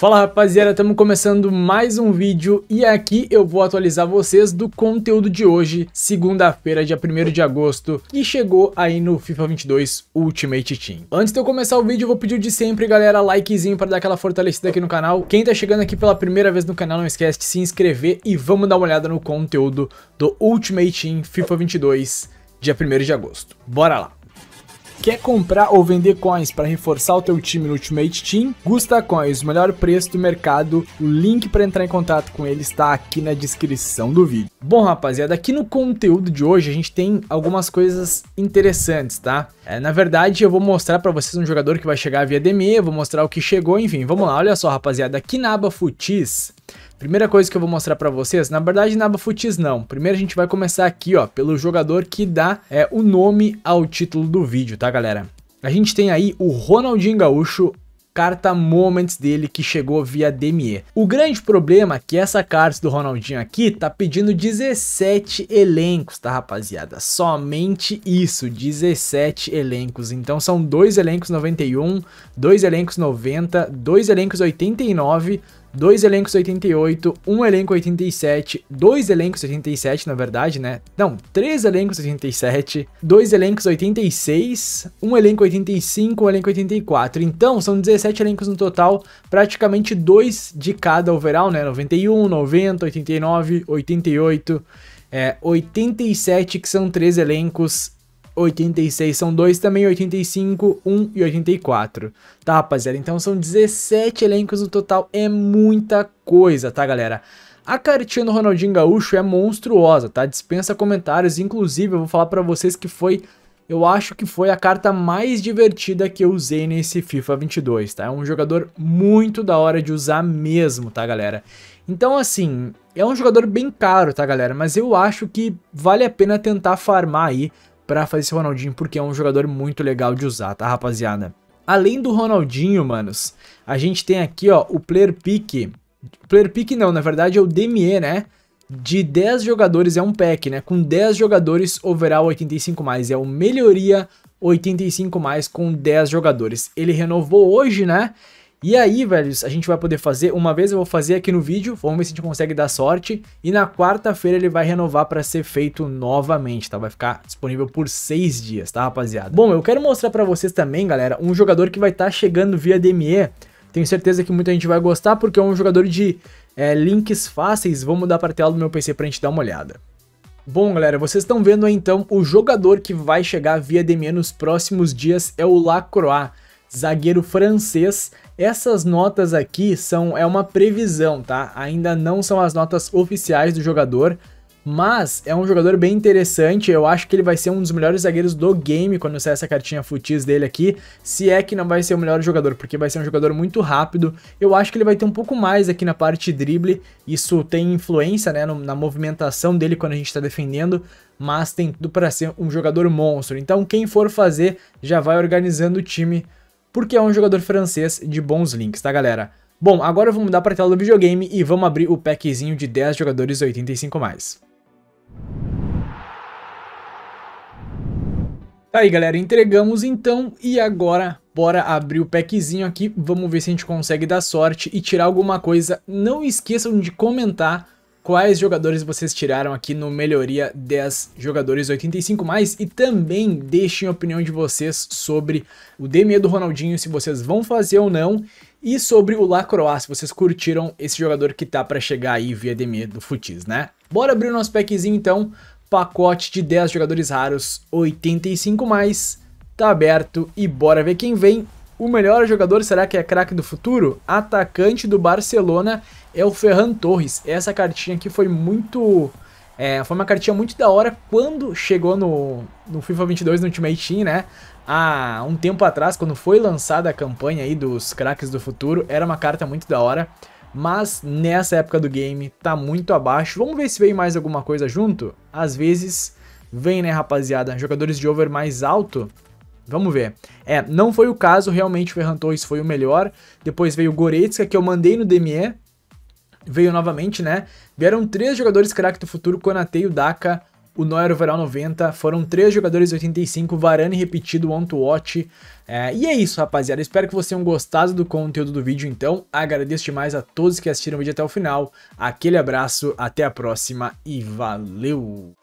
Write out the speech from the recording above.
Fala rapaziada, estamos começando mais um vídeo e aqui eu vou atualizar vocês do conteúdo de hoje, segunda-feira, dia 1 de agosto, que chegou aí no FIFA 22 Ultimate Team. Antes de eu começar o vídeo, eu vou pedir de sempre, galera, likezinho para dar aquela fortalecida aqui no canal. Quem tá chegando aqui pela primeira vez no canal, não esquece de se inscrever e vamos dar uma olhada no conteúdo do Ultimate Team FIFA 22, dia 1 de agosto. Bora lá! Quer comprar ou vender coins para reforçar o teu time no Ultimate Team? Gusta Coins, o melhor preço do mercado. O link para entrar em contato com ele está aqui na descrição do vídeo. Bom, rapaziada, aqui no conteúdo de hoje a gente tem algumas coisas interessantes, tá? É, na verdade, eu vou mostrar para vocês um jogador que vai chegar via DME, vou mostrar o que chegou, enfim, vamos lá. Olha só, rapaziada, aqui na aba Futis, Primeira coisa que eu vou mostrar para vocês, na verdade na Futis não. Primeiro a gente vai começar aqui, ó, pelo jogador que dá é, o nome ao título do vídeo, tá galera? A gente tem aí o Ronaldinho Gaúcho, carta Moments dele que chegou via DME. O grande problema é que essa carta do Ronaldinho aqui tá pedindo 17 elencos, tá rapaziada? Somente isso, 17 elencos. Então são dois elencos 91, dois elencos 90, dois elencos 89, dois elencos 88, um elenco 87, dois elencos 87 na verdade, né? Não, três elencos 87, dois elencos 86, um elenco 85, um elenco 84. Então, são 17 elencos no total, praticamente dois de cada overall, né? 91, 90, 89, 88, é, 87, que são três elencos 86 são dois também, 85, 1 um, e 84. Tá, rapaziada? Então são 17 elencos no total, é muita coisa, tá, galera? A cartinha do Ronaldinho Gaúcho é monstruosa, tá? Dispensa comentários, inclusive eu vou falar pra vocês que foi... Eu acho que foi a carta mais divertida que eu usei nesse FIFA 22, tá? É um jogador muito da hora de usar mesmo, tá, galera? Então, assim, é um jogador bem caro, tá, galera? Mas eu acho que vale a pena tentar farmar aí para fazer esse Ronaldinho, porque é um jogador muito legal de usar, tá, rapaziada? Além do Ronaldinho, manos, a gente tem aqui, ó, o player pick. Player pick não, na verdade é o DME, né? De 10 jogadores é um pack, né? Com 10 jogadores, overall 85+, mais. é o melhoria 85+, mais com 10 jogadores. Ele renovou hoje, né? E aí, velhos, a gente vai poder fazer, uma vez eu vou fazer aqui no vídeo, vamos ver se a gente consegue dar sorte, e na quarta-feira ele vai renovar para ser feito novamente, tá? Vai ficar disponível por seis dias, tá, rapaziada? Bom, eu quero mostrar para vocês também, galera, um jogador que vai estar tá chegando via DME, tenho certeza que muita gente vai gostar, porque é um jogador de é, links fáceis, vou mudar para a tela do meu PC para a gente dar uma olhada. Bom, galera, vocês estão vendo aí, então o jogador que vai chegar via DME nos próximos dias é o Lacroix, zagueiro francês, essas notas aqui são é uma previsão, tá? Ainda não são as notas oficiais do jogador, mas é um jogador bem interessante, eu acho que ele vai ser um dos melhores zagueiros do game quando sair essa cartinha futis dele aqui, se é que não vai ser o melhor jogador, porque vai ser um jogador muito rápido, eu acho que ele vai ter um pouco mais aqui na parte drible, isso tem influência né, na movimentação dele quando a gente está defendendo, mas tem tudo para ser um jogador monstro, então quem for fazer já vai organizando o time porque é um jogador francês de bons links, tá galera? Bom, agora vamos vou mudar para a tela do videogame e vamos abrir o packzinho de 10 jogadores 85 mais. Tá aí galera, entregamos então e agora bora abrir o packzinho aqui, vamos ver se a gente consegue dar sorte e tirar alguma coisa. Não esqueçam de comentar quais jogadores vocês tiraram aqui no Melhoria 10 Jogadores 85+, mais, e também deixem a opinião de vocês sobre o DME do Ronaldinho, se vocês vão fazer ou não, e sobre o Lacroix, se vocês curtiram esse jogador que tá para chegar aí via DME do Futis, né? Bora abrir o nosso packzinho então, pacote de 10 jogadores raros 85+, mais, tá aberto e bora ver quem vem. O melhor jogador será que é craque do futuro? Atacante do Barcelona é o Ferran Torres. Essa cartinha aqui foi muito... É, foi uma cartinha muito da hora quando chegou no, no FIFA 22 no Ultimate Team, né? Há um tempo atrás, quando foi lançada a campanha aí dos craques do futuro, era uma carta muito da hora. Mas nessa época do game tá muito abaixo. Vamos ver se vem mais alguma coisa junto? Às vezes vem, né, rapaziada? Jogadores de over mais alto. Vamos ver. É, não foi o caso, realmente o Ferran Torres foi o melhor. Depois veio o Goretzka, que eu mandei no DME, veio novamente, né? Vieram três jogadores craque do futuro, Konate e o Daka, o Neuer overall 90, foram três jogadores 85, Varane repetido, on to watch. É, e é isso, rapaziada. Espero que vocês tenham gostado do conteúdo do vídeo, então. Agradeço demais a todos que assistiram o vídeo até o final. Aquele abraço, até a próxima e valeu!